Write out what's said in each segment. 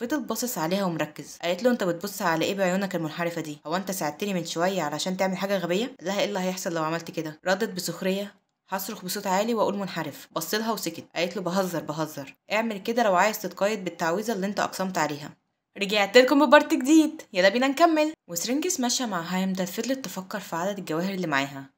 فضل باصص عليها ومركز قالت له انت بتبص على ايه بعيونك المنحرفه دي هو انت ساعدتني من شويه علشان تعمل حاجه غبيه قال لها ايه اللي هيحصل لو عملت كده ردت بسخريه هصرخ بصوت عالي واقول منحرف بصلها وسكت قالت له بهزر بهزر اعمل كده لو عايز تتقيد بالتعويذه اللي انت اقسمت عليها رجعت لكم ببارت جديد يلا بينا نكمل وسرنجس ماشيه مع هايمدال فضلت تفكر في عدد الجواهر اللي معاها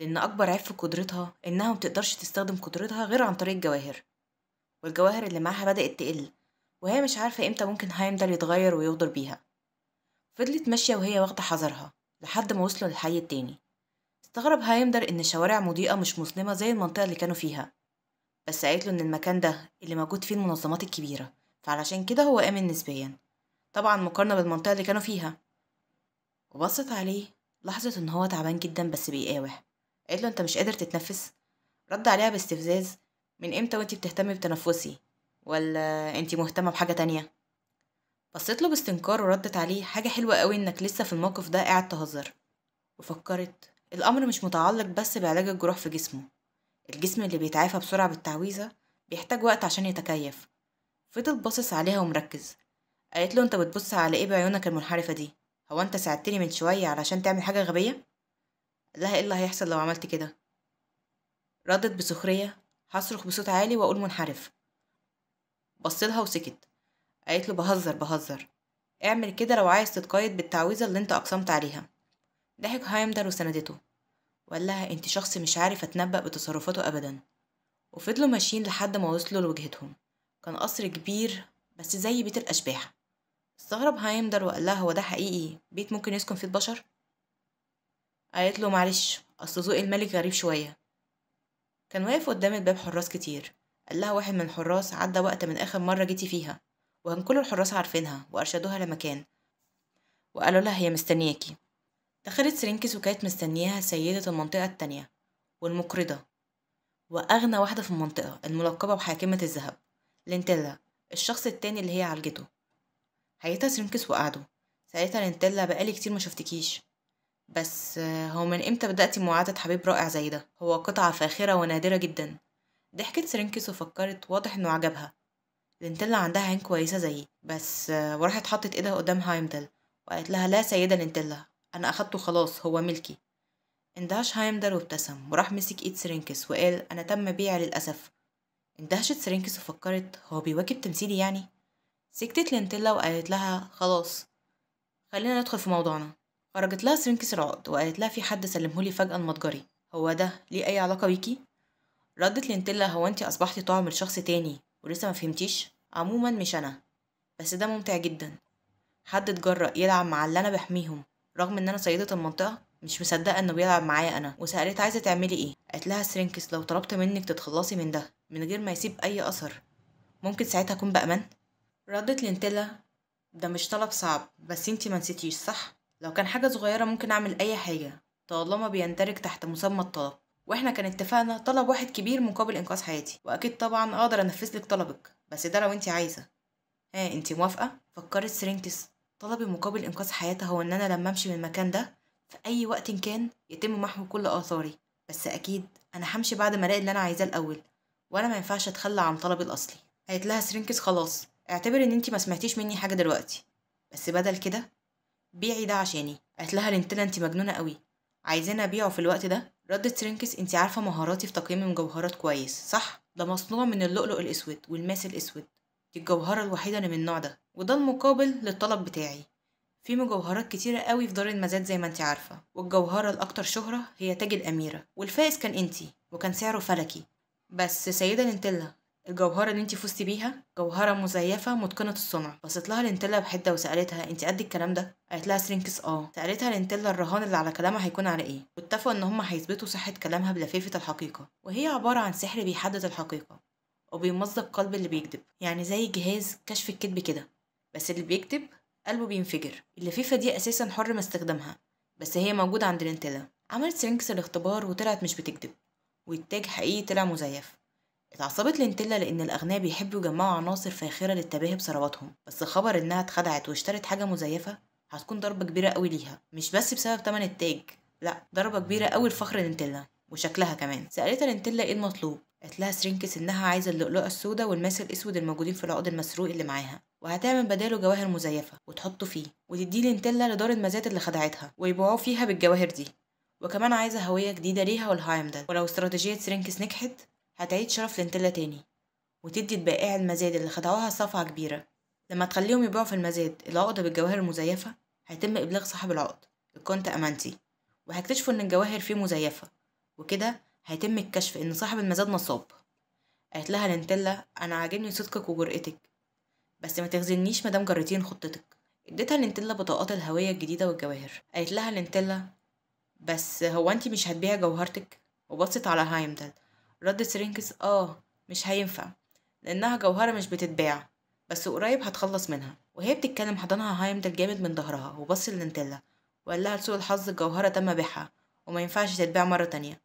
لان اكبر عيب في قدرتها انها ما تستخدم قدرتها غير عن طريق الجواهر والجواهر اللي معاها بدات تقل وهي مش عارفة امتى ممكن هايمدل يتغير ويغدر بيها فضلت ماشية وهي واخدة حذرها لحد ما وصلوا للحي التاني استغرب هايمدر إن الشوارع مضيئة مش مظلمة زي المنطقة اللي كانوا فيها بس قالت له إن المكان ده اللي موجود فيه المنظمات الكبيرة فعلشان كده هو آمن نسبيا طبعا مقارنة بالمنطقة اللي كانوا فيها وبصت عليه لاحظت إن هو تعبان جدا بس بيقاوح قالت له أنت مش قادر تتنفس رد عليها باستفزاز من إمتى وأنت بتهتمي بتنفسي ولا انتي مهتمة بحاجة تانية؟ بصيت له باستنكار وردت عليه حاجة حلوة قوي انك لسه في الموقف ده قاعد تهزر وفكرت الأمر مش متعلق بس بعلاج الجروح في جسمه الجسم اللي بيتعافى بسرعة بالتعويذة بيحتاج وقت عشان يتكيف فضل باصص عليها ومركز قالت له انت بتبص على ايه بعيونك المنحرفة دي هو انت ساعدتني من شوية علشان تعمل حاجة غبية؟ لها ايه اللي هيحصل لو عملت كده؟ ردت بسخرية هصرخ بصوت عالي وأقول منحرف بصلها وسكت قالت له بهزر بهزر اعمل كده لو عايز تتقيد بالتعويذة اللي انت أقسمت عليها ضحك هايمدر وسندته وقال لها انت شخص مش عارف اتنبأ بتصرفاته أبدا وفضلوا ماشيين لحد ما وصلوا لوجهتهم كان قصر كبير بس زي بيت الأشباح استغرب هايمدر وقال لها هو ده حقيقي بيت ممكن يسكن فيه البشر قالت له معلش أصل ذوق الملك غريب شوية كان واقف قدام الباب حراس كتير قال لها واحد من الحراس عدى وقت من آخر مرة جيتي فيها وكان كل الحراس عارفينها وأرشدوها لمكان وقالوا لها هي مستنياكي دخلت سرينكس وكانت مستنياها سيدة المنطقة التانية والمقرضة وأغنى واحدة في المنطقة الملقبة بحاكمة الذهب لينتيلا الشخص التاني اللي هي عالجته حياتها سرينكس وقعدوا سألتها لينتيلا بقالي كتير ما شفتكيش بس آه، هو من امتى بدأتي معادة حبيب رائع زي ده هو قطعة فاخرة ونادرة جدا ضحكت سرينكس وفكرت واضح انه عجبها لنتيلا عندها عين كويسة زيي بس وراحت حطت ايدها قدام هايمدل وقالت لها لا سيدة لينتلا أنا أخدته خلاص هو ملكي اندهش هايمدل وابتسم وراح مسك ايد سرينكس وقال أنا تم بيعي للأسف اندهشت سرينكس وفكرت هو بيواكب تمثيلي يعني سكتت لنتيلا وقالت لها خلاص خلينا ندخل في موضوعنا خرجت لها سرينكس العقد وقالت لها في حد سلمهولي فجأة المتجري هو ده ليه أي علاقة بيكي؟ ردت لينتيلا هو انتي اصبحتي طعم لشخص تاني ولسه ما فهمتيش عموما مش انا بس ده ممتع جدا حد اتجرأ يلعب مع اللي انا بحميهم رغم ان انا سيدة المنطقة مش مصدقة انه بيلعب معايا انا وسألت عايزة تعملي ايه قالت لها سرينكس لو طلبت منك تتخلصي من ده من غير ما يسيب اي اثر ممكن ساعتها اكون بامان ردت لينتيلا ده مش طلب صعب بس انتي ما نسيتيش صح لو كان حاجة صغيرة ممكن اعمل اي حاجة طالما بيندرج تحت مسمى الطلب واحنا كان اتفقنا طلب واحد كبير مقابل انقاذ حياتي واكيد طبعا اقدر انفذ لك طلبك بس ده لو انت عايزه ها انت موافقه فكرت سرينكس طلبي مقابل انقاذ حياتها هو ان انا لما امشي من المكان ده في اي وقت كان يتم محو كل اثاري بس اكيد انا همشي بعد ما الاقي اللي انا عايزاه الاول وانا ما ينفعش اتخلى عن طلبي الاصلي قالت لها سرينكس خلاص اعتبر ان انت ما سمعتيش مني حاجه دلوقتي بس بدل كده بيعي ده عشاني قالت لها لنتنا انت مجنونه قوي عايزين ابيعه في الوقت ده ردة ترينكس انت عارفة مهاراتي في تقييم المجوهرات كويس صح؟ ده مصنوع من اللؤلؤ الأسود والماس الأسود دي الجوهرة الوحيدة اللي من النوع ده وده المقابل للطلب بتاعي في مجوهرات كتيرة قوي في دار المزاد زي ما انت عارفة والجوهرة الأكتر شهرة هي تاج الأميرة والفائز كان انتي وكان سعره فلكي بس سيدة لنتلا الجوهرة اللي انت فزتي بيها جوهرة مزيفة متقنة الصنع بصت لها لينتلا بحدة وسألتها انت قد الكلام ده قالت لها سرينكس اه سألتها لينتلا الرهان اللي على كلامها هيكون على ايه واتفقوا ان هما هيثبتوا صحة كلامها بلفيفة الحقيقة وهي عبارة عن سحر بيحدد الحقيقة وبيمزق قلب اللي بيكذب يعني زي جهاز كشف الكذب كده بس اللي بيكذب قلبه بينفجر اللفيفة دي اساسا حر ما استخدامها بس هي موجودة عند لينتلا عملت سرينكس الاختبار وطلعت مش بتكذب والتاج حقيقي طلع مزيف اتعصبت لنتيلا لأن الأغنياء بيحبوا يجمعوا عناصر فاخرة للتباهي بثرواتهم بس خبر إنها اتخدعت واشترت حاجة مزيفة هتكون ضربة كبيرة قوي ليها مش بس بسبب تمن التاج لا ضربة كبيرة قوي لفخر لنتيلا وشكلها كمان سألتها لنتيلا ايه المطلوب قالت لها سرينكس انها عايزه اللؤلؤه السوداء والماس الاسود الموجودين في العقد المسروق اللي معاها وهتعمل بداله جواهر مزيفه وتحطه فيه وتديه لنتيلا لدار المزاد اللي خدعتها ويبيعوه فيها بالجواهر دي وكمان عايزه هويه جديده ليها والهايمدل ولو استراتيجيه سرينكس نجحت هتعيد شرف لنتلا تاني وتدي البائع المزاد اللي خدعوها صفعة كبيرة لما تخليهم يبيعوا في المزاد العقدة بالجواهر المزيفة هيتم إبلاغ صاحب العقد الكونت أمانتي وهيكتشفوا إن الجواهر فيه مزيفة وكده هيتم الكشف إن صاحب المزاد نصاب قالت لها لنتلا أنا عاجبني صدقك وجرأتك بس ما تخزنيش مادام جريتين خطتك اديتها لنتلا بطاقات الهوية الجديدة والجواهر قالت لها لنتلا بس هو انتي مش هتبيعي جوهرتك وبصت على هايمدل ردت رينكس آه مش هينفع لأنها جوهرة مش بتتباع بس قريب هتخلص منها وهي بتتكلم حضنها هايمدل جامد من ظهرها وبص لنتيلا وقال لها لسوء الحظ الجوهرة تم بيعها وما ينفعش تتباع مرة تانية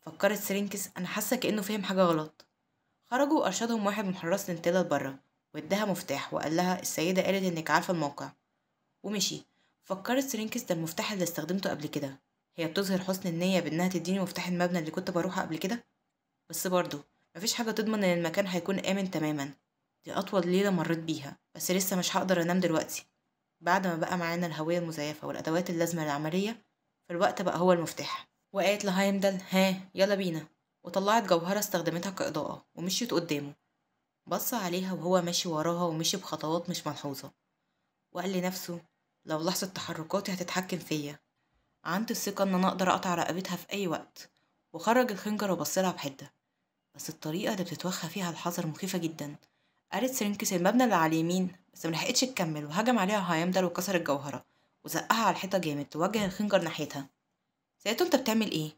فكرت سرينكس أنا حاسة كأنه فهم حاجة غلط خرجوا وأرشدهم واحد من حراس نتيلا لبره واداها مفتاح وقال لها السيدة قالت إنك عارفة الموقع ومشي فكرت سرينكس ده المفتاح اللي استخدمته قبل كده هي بتظهر حسن النية بإنها تديني مفتاح المبنى اللي كنت بروحه قبل كده بس برضه مفيش حاجة تضمن إن المكان هيكون آمن تماما دي أطول ليلة مريت بيها بس لسه مش هقدر أنام دلوقتي بعد ما بقى معانا الهوية المزيفة والأدوات اللازمة للعملية فالوقت بقى هو المفتاح وقالت لهايمدل ها يلا بينا وطلعت جوهرة استخدمتها كإضاءة ومشيت قدامه بص عليها وهو ماشي وراها ومشي بخطوات مش ملحوظة وقال لنفسه لو لاحظت تحركاتي هتتحكم فيا عندي الثقة إن أنا أقدر أقطع رقبتها في أي وقت وخرج الخنجر وبصلها بحدة بس الطريقة اللي بتتوخى فيها الحذر مخيفة جدا قالت سرينكس المبنى اللي على اليمين بس ملحقتش تكمل وهجم عليها هايمدر وكسر الجوهرة وزقها على الحيطة جامد ووجه الخنجر ناحيتها سألته انت بتعمل ايه؟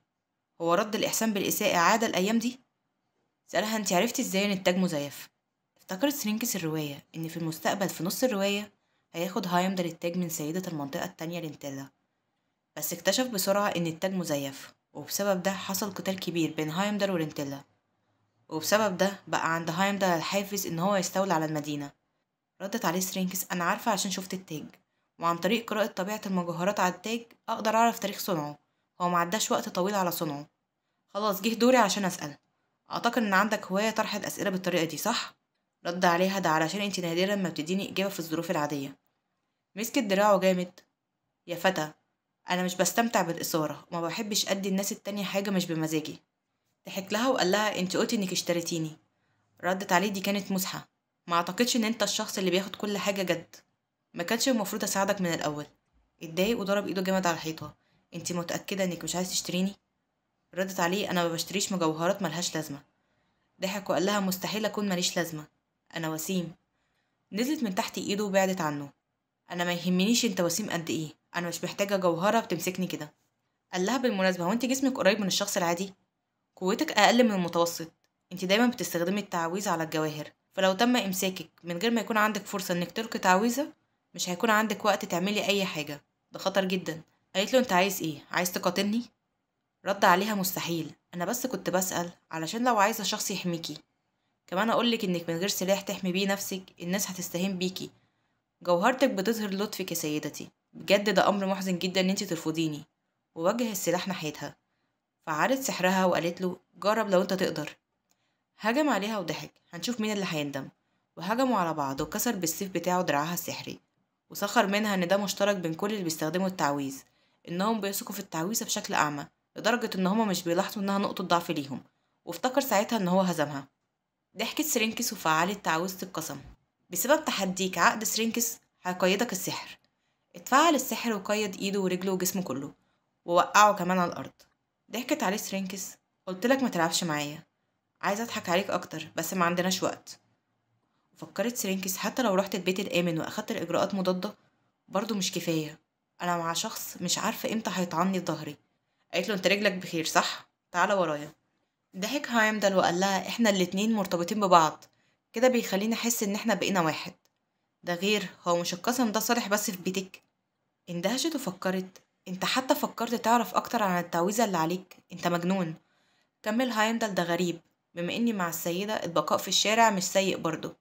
هو رد الإحسان بالإساءة عادة الأيام دي؟ سألها انت عرفتي ازاي ان التاج مزيف؟ افتكرت سرينكس الرواية ان في المستقبل في نص الرواية هياخد هايمدر التاج من سيدة المنطقة التانية لنتيلا بس اكتشف بسرعة ان التاج مزيف وبسبب ده حصل قتال كبير بين هايمدر ورنتيلا وبسبب ده بقى عند هايمدال الحافز إن هو يستولى على المدينة ردت عليه سرينكس أنا عارفة عشان شفت التاج وعن طريق قراءة طبيعة المجوهرات على التاج أقدر أعرف تاريخ صنعه هو معداش وقت طويل على صنعه خلاص جه دوري عشان أسأل أعتقد إن عندك هواية طرح الأسئلة بالطريقة دي صح؟ رد عليها ده علشان انت نادرا ما بتديني إجابة في الظروف العادية مسكت دراعه جامد يا فتى أنا مش بستمتع بالإثارة وما بحبش أدي الناس التانية حاجة مش بمزاجي ضحك لها وقال لها انت قلتي انك اشتريتيني ردت عليه دي كانت مزحه ما اعتقدش ان انت الشخص اللي بياخد كل حاجه جد ما كانش المفروض اساعدك من الاول اتضايق وضرب ايده جامد على الحيطه انت متاكده انك مش عايز تشتريني ردت عليه انا ما بشتريش مجوهرات ملهاش لازمه ضحك وقال لها مستحيل اكون ماليش لازمه انا وسيم نزلت من تحت ايده وبعدت عنه انا ما يهمنيش انت وسيم قد ايه انا مش محتاجه جوهره بتمسكني كده قال لها بالمناسبه هو انت جسمك قريب من الشخص العادي قوتك أقل من المتوسط انت دايما بتستخدمي التعويذة على الجواهر فلو تم إمساكك من غير ما يكون عندك فرصة إنك تلقي تعويذة مش هيكون عندك وقت تعملي أي حاجة ده خطر جدا قالت له أنت عايز إيه عايز تقاتلني رد عليها مستحيل أنا بس كنت بسأل علشان لو عايزة شخص يحميكي كمان أقولك إنك من غير سلاح تحمي بيه نفسك الناس هتستهين بيكي جوهرتك بتظهر لطفك يا سيدتي بجد ده أمر محزن جدا إن أنت ترفضيني ووجه السلاح ناحيتها فعرض سحرها وقالت له جرب لو انت تقدر هجم عليها وضحك هنشوف مين اللي هيندم وهجموا على بعض وكسر بالسيف بتاعه دراعها السحري وسخر منها ان ده مشترك بين كل اللي بيستخدموا التعويذ انهم بيثقوا في التعويذه بشكل اعمى لدرجه ان هما مش بيلاحظوا انها نقطه ضعف ليهم وافتكر ساعتها ان هو هزمها ضحكت سرينكس وفعلت تعويذه القسم بسبب تحديك عقد سرينكس هيقيدك السحر اتفعل السحر وقيد ايده ورجله وجسمه كله ووقعه كمان على الارض ضحكت عليه سرينكس لك ما تلعبش معايا عايزه اضحك عليك اكتر بس ما عندناش وقت فكرت سرينكس حتى لو رحت البيت الامن واخدت الاجراءات مضاده برضه مش كفايه انا مع شخص مش عارفه امتى هيطعني في ظهري قالت له انت رجلك بخير صح تعالى ورايا ضحك هايمدل وقال لها احنا الاتنين مرتبطين ببعض كده بيخليني احس ان احنا بقينا واحد ده غير هو مش القسم ده صالح بس في بيتك اندهشت وفكرت انت حتى فكرت تعرف اكتر عن التعويذة اللي عليك انت مجنون كمل هايمدل ده غريب بما اني مع السيدة البقاء في الشارع مش سيء برضه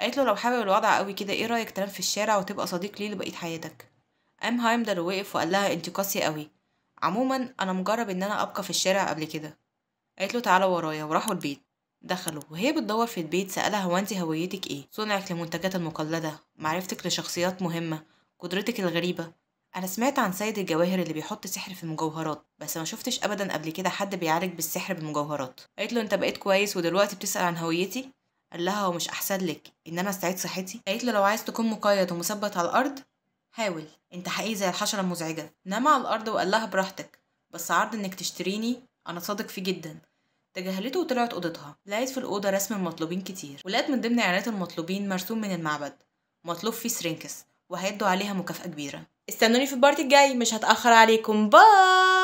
قالت له لو حابب الوضع قوي كده ايه رايك تنام في الشارع وتبقى صديق ليه لبقية حياتك قام هايمدل ووقف وقال لها انت قاسية قوي عموما انا مجرب ان انا ابقى في الشارع قبل كده قالت له تعالى ورايا وراحوا البيت دخلوا وهي بتدور في البيت سألها هو انت هويتك ايه صنعك لمنتجات المقلدة معرفتك لشخصيات مهمة قدرتك الغريبة انا سمعت عن سيد الجواهر اللي بيحط سحر في المجوهرات بس ما شفتش ابدا قبل كده حد بيعالج بالسحر بالمجوهرات قالت له انت بقيت كويس ودلوقتي بتسال عن هويتي قال لها هو مش احسن لك ان انا استعيد صحتي قالت له لو عايز تكون مقيد ومثبت على الارض حاول انت حقيقي زي الحشره المزعجه نام على الارض وقال لها براحتك بس عرض انك تشتريني انا صادق فيه جدا تجاهلته وطلعت اوضتها لقيت في الاوضه رسم المطلوبين كتير ولقيت من ضمن اعلانات المطلوبين مرسوم من المعبد مطلوب فيه سرينكس وهيدوا عليها مكافاه كبيره استنوني في البارت الجاي مش هتأخر عليكم باي